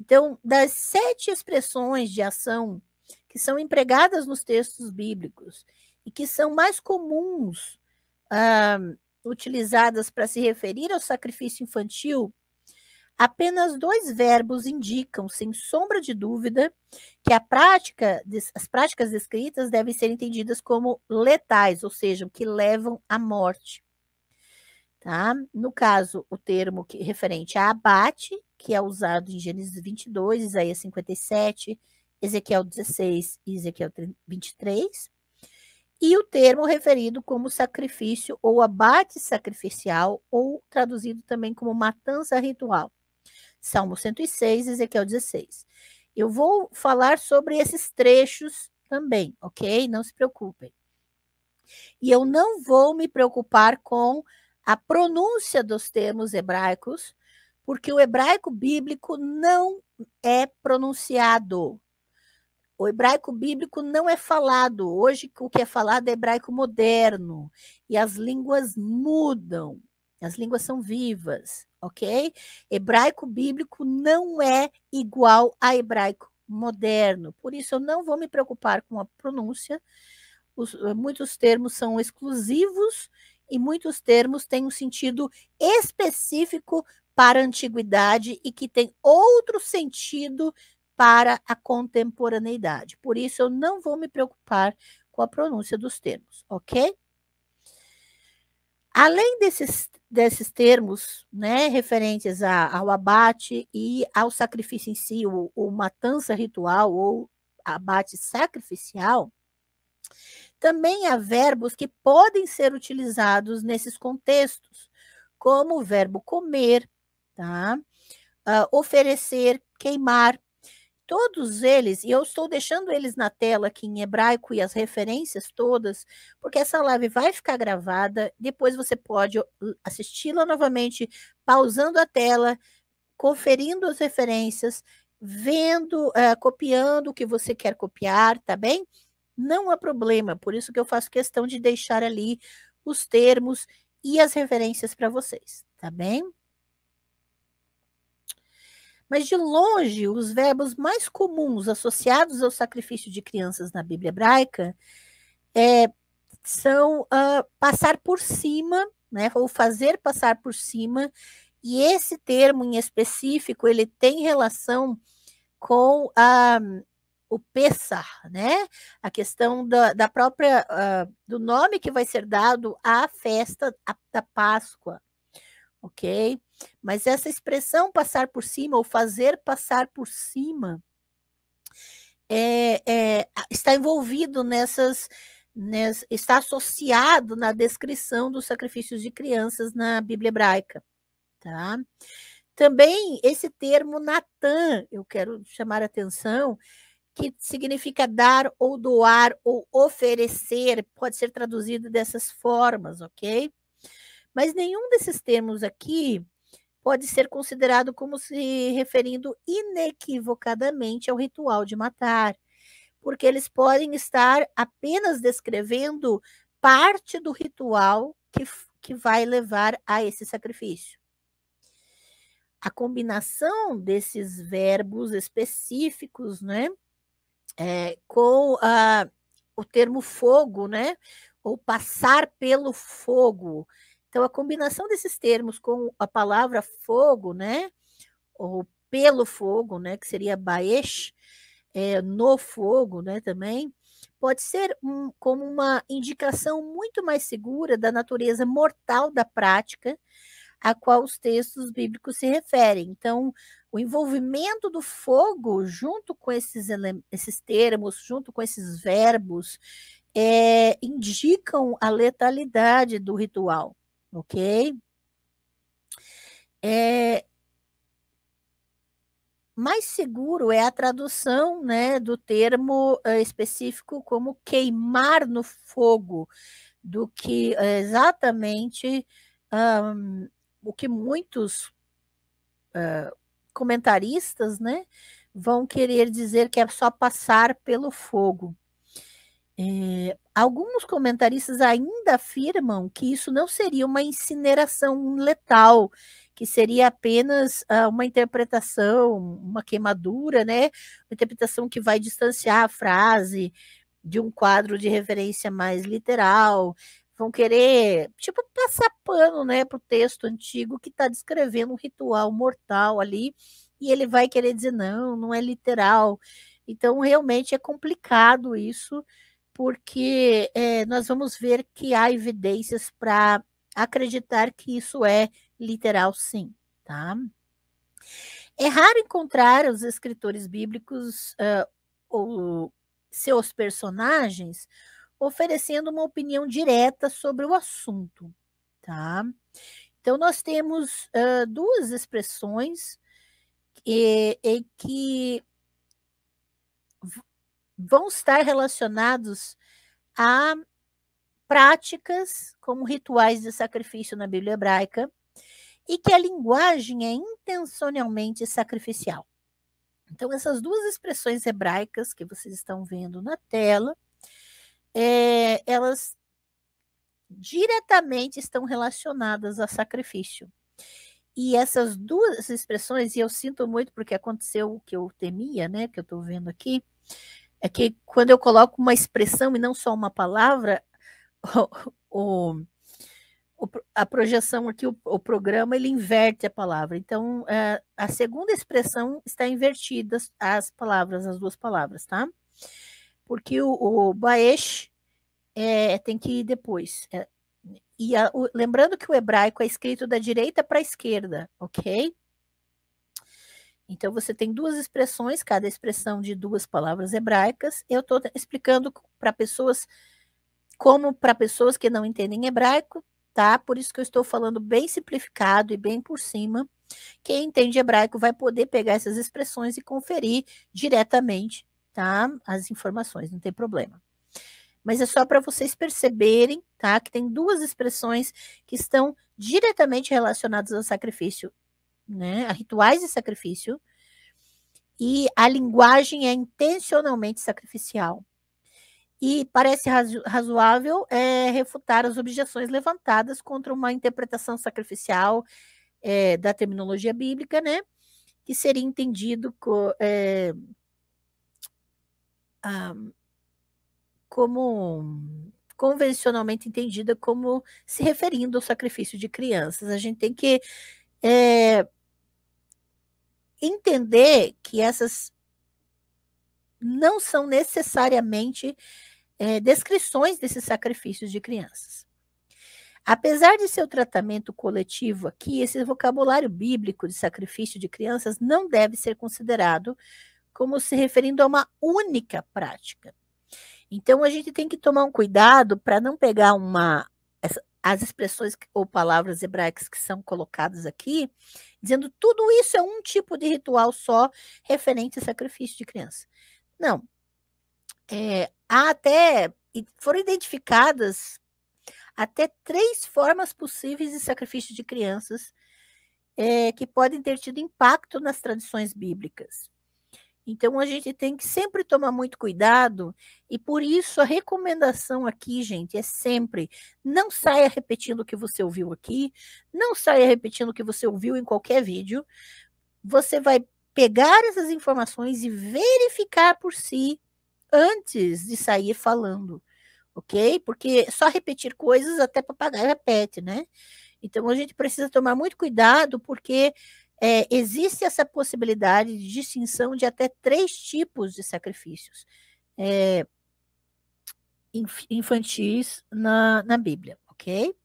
Então, das sete expressões de ação que são empregadas nos textos bíblicos e que são mais comuns ah, utilizadas para se referir ao sacrifício infantil, apenas dois verbos indicam, sem sombra de dúvida, que prática, as práticas descritas devem ser entendidas como letais, ou seja, que levam à morte. Tá? No caso, o termo que, referente a abate, que é usado em Gênesis 22, Isaías 57, Ezequiel 16 e Ezequiel 23. E o termo referido como sacrifício ou abate sacrificial, ou traduzido também como matança ritual. Salmo 106, Ezequiel 16. Eu vou falar sobre esses trechos também, ok? Não se preocupem. E eu não vou me preocupar com a pronúncia dos termos hebraicos, porque o hebraico bíblico não é pronunciado. O hebraico bíblico não é falado. Hoje, o que é falado é hebraico moderno. E as línguas mudam. As línguas são vivas, ok? Hebraico bíblico não é igual a hebraico moderno. Por isso, eu não vou me preocupar com a pronúncia. Os, muitos termos são exclusivos e muitos termos têm um sentido específico para a antiguidade e que tem outro sentido para a contemporaneidade. Por isso, eu não vou me preocupar com a pronúncia dos termos, ok? Além desses, desses termos, né, referentes a, ao abate e ao sacrifício em si, o ou matança ritual ou abate sacrificial, também há verbos que podem ser utilizados nesses contextos, como o verbo comer, tá? Uh, oferecer, queimar. Todos eles, e eu estou deixando eles na tela aqui em hebraico e as referências todas, porque essa live vai ficar gravada, depois você pode uh, assisti-la novamente, pausando a tela, conferindo as referências, vendo, uh, copiando o que você quer copiar, tá bem? não há problema. Por isso que eu faço questão de deixar ali os termos e as referências para vocês, tá bem? Mas de longe, os verbos mais comuns associados ao sacrifício de crianças na Bíblia hebraica é, são uh, passar por cima, né, ou fazer passar por cima, e esse termo em específico ele tem relação com a, ah, o Pessah, né? A questão da, da própria uh, do nome que vai ser dado à festa da Páscoa, ok? Mas essa expressão passar por cima ou fazer passar por cima é, é, está envolvido nessas, está associado na descrição dos sacrifícios de crianças na Bíblia hebraica, tá? Também esse termo Natan, eu quero chamar a atenção, que significa dar ou doar ou oferecer, pode ser traduzido dessas formas, ok? Mas nenhum desses termos aqui pode ser considerado como se referindo inequivocadamente ao ritual de matar, porque eles podem estar apenas descrevendo parte do ritual que, que vai levar a esse sacrifício. A combinação desses verbos específicos, né? é, com ah, o termo fogo, né? Ou passar pelo fogo. Então, a combinação desses termos com a palavra fogo, né? Ou pelo fogo, né? Que seria baesh, é, no fogo, né? Também pode ser um, como uma indicação muito mais segura da natureza mortal da prática a qual os textos bíblicos se referem. Então, o envolvimento do fogo, junto com esses, esses termos, junto com esses verbos, é, indicam a letalidade do ritual, ok? É, mais seguro é a tradução né, do termo eh, específico como queimar no fogo, do que eh, exatamente um, o que muitos uh, comentaristas né, vão querer dizer que é só passar pelo fogo. É, alguns comentaristas ainda afirmam que isso não seria uma incineração letal, que seria apenas uh, uma interpretação, uma queimadura, né? Uma interpretação que vai distanciar a frase de um quadro de referência mais literal, vão querer, tipo, passar pano, né, para o texto antigo que está descrevendo um ritual mortal ali, e ele vai querer dizer, não, não é literal. Então, realmente é complicado isso, porque é, nós vamos ver que há evidências para acreditar que isso é literal, sim, tá? É raro encontrar os escritores bíblicos uh, ou seus personagens oferecendo uma opinião direta sobre o assunto, tá? Então, nós temos uh, duas expressões e, e que vão estar relacionados a práticas como rituais de sacrifício na Bíblia hebraica e que a linguagem é intencionalmente sacrificial. Então, essas duas expressões hebraicas que vocês estão vendo na tela é, elas diretamente estão relacionadas a sacrifício. E essas duas expressões, e eu sinto muito porque aconteceu o que eu temia, né, que eu estou vendo aqui, é que quando eu coloco uma expressão e não só uma palavra, o, o, a projeção aqui, o, o, programa, ele inverte a palavra. Então, a, eh, a segunda expressão está invertida, as palavras, as duas palavras, tá? porque o, o Baesh é, tem que ir depois. É, e a, o, lembrando que o hebraico é escrito da direita para a esquerda, ok? Então você tem duas expressões, cada expressão de duas palavras hebraicas. Eu estou explicando para pessoas como para pessoas que não entendem hebraico, tá? Por isso que eu estou falando bem simplificado e bem por cima. Quem entende hebraico vai poder pegar essas expressões e conferir diretamente as informações, não tem problema. Mas é só para vocês perceberem, tá? Que tem duas expressões que estão diretamente relacionadas ao sacrifício, né? A rituais de sacrifício. E a linguagem é intencionalmente sacrificial. E parece razoável é, refutar as objeções levantadas contra uma interpretação sacrificial é, da terminologia bíblica, né? Que seria entendido co, é, um, como convencionalmente entendida como se referindo ao sacrifício de crianças. A gente tem que é, entender que essas não são necessariamente é, descrições desses sacrifícios de crianças. Apesar de seu tratamento coletivo aqui, esse vocabulário bíblico de sacrifício de crianças não deve ser considerado como se referindo a uma única prática. Então a gente tem que tomar um cuidado para não pegar uma as expressões ou palavras hebraicas que são colocadas aqui, dizendo tudo isso é um tipo de ritual só referente a sacrifício de criança. Não. É, há até foram identificadas até três formas possíveis de sacrifício de crianças é, que podem ter tido impacto nas tradições bíblicas. Então a gente tem que sempre tomar muito cuidado e por isso a recomendação aqui, gente, é sempre não saia repetindo o que você ouviu aqui, não saia repetindo o que você ouviu em qualquer vídeo. Você vai pegar essas informações e verificar por si antes de sair falando, ok? Porque só repetir coisas até papagaio repete, né? Então a gente precisa tomar muito cuidado porque é, existe essa possibilidade de distinção de até três tipos de sacrifícios é, infantis na, na Bíblia, ok?